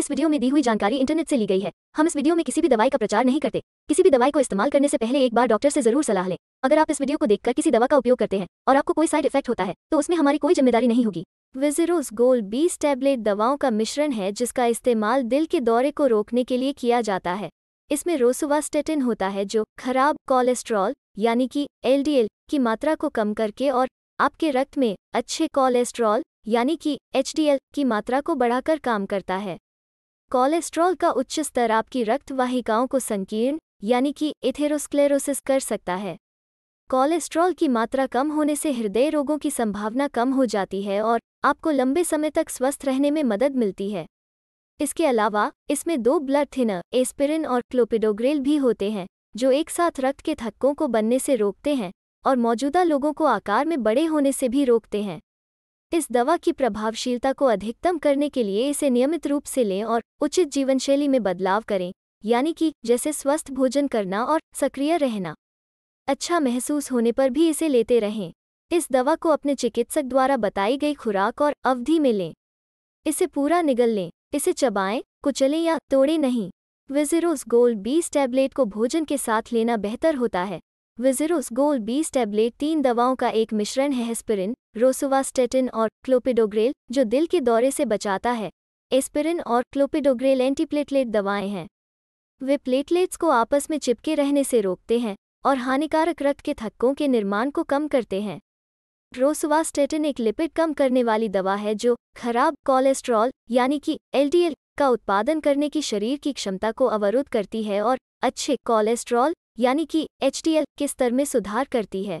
इस वीडियो में दी हुई जानकारी इंटरनेट से ली गई है हम इस वीडियो में किसी भी दवाई का प्रचार नहीं करते किसी भी दवाई को इस्तेमाल करने से पहले एक बार डॉक्टर से जरूर सलाह लें अगर आप इस वीडियो को देखकर किसी दवा का उपयोग करते हैं और आपको कोई साइड इफेक्ट होता है तो उसमें हमारी कोई जिम्मेदारी नहीं होगी विजिरोस गोल बीस टैबलेट दवाओं का मिश्रण है जिसका इस्तेमाल दिल के दौरे को रोकने के लिए किया जाता है इसमें रोसुवास्टेटिन होता है जो खराब कोलेस्ट्रॉल यानी कि एलडीएल की मात्रा को कम करके और आपके रक्त में अच्छे कोलेस्ट्रॉल यानी कि एचडीएल की मात्रा को बढ़ाकर काम करता है कोलेस्ट्रॉल का उच्च स्तर आपकी रक्तवाहिकाओं को संकीर्ण यानी कि एथेरोस्क्लेरोसिस कर सकता है कोलेस्ट्रॉल की मात्रा कम होने से हृदय रोगों की संभावना कम हो जाती है और आपको लंबे समय तक स्वस्थ रहने में मदद मिलती है इसके अलावा इसमें दो ब्लड थिनर एस्पिरिन और क्लोपिडोग्रेल भी होते हैं जो एक साथ रक्त के थक्कों को बनने से रोकते हैं और मौजूदा लोगों को आकार में बड़े होने से भी रोकते हैं इस दवा की प्रभावशीलता को अधिकतम करने के लिए इसे नियमित रूप से लें और उचित जीवनशैली में बदलाव करें यानी कि जैसे स्वस्थ भोजन करना और सक्रिय रहना अच्छा महसूस होने पर भी इसे लेते रहें इस दवा को अपने चिकित्सक द्वारा बताई गई खुराक और अवधि में लें इसे पूरा निगल लें इसे चबाएं कुचलें या तोड़ें नहीं विजिरोस गोल्ड बीस टैबलेट को भोजन के साथ लेना बेहतर होता है विजिरोस गोल्ड बीस टैबलेट तीन दवाओं का एक मिश्रण है हेस्पिरिन रोसुवास्टेटिन और क्लोपिडोग्रेल जो दिल के दौरे से बचाता है एस्पिरिन और क्लोपिडोग्रेल एंटीप्लेटलेट दवाएं हैं वे प्लेटलेट्स को आपस में चिपके रहने से रोकते हैं और हानिकारक रक्त के थक्कों के निर्माण को कम करते हैं रोसुवास्टेटिन एक लिपिड कम करने वाली दवा है जो खराब कोलेस्ट्रॉल यानी कि एलडीएल का उत्पादन करने की शरीर की क्षमता को अवरुद्ध करती है और अच्छे कोलेस्ट्रॉल यानी कि एचडीएल के स्तर में सुधार करती है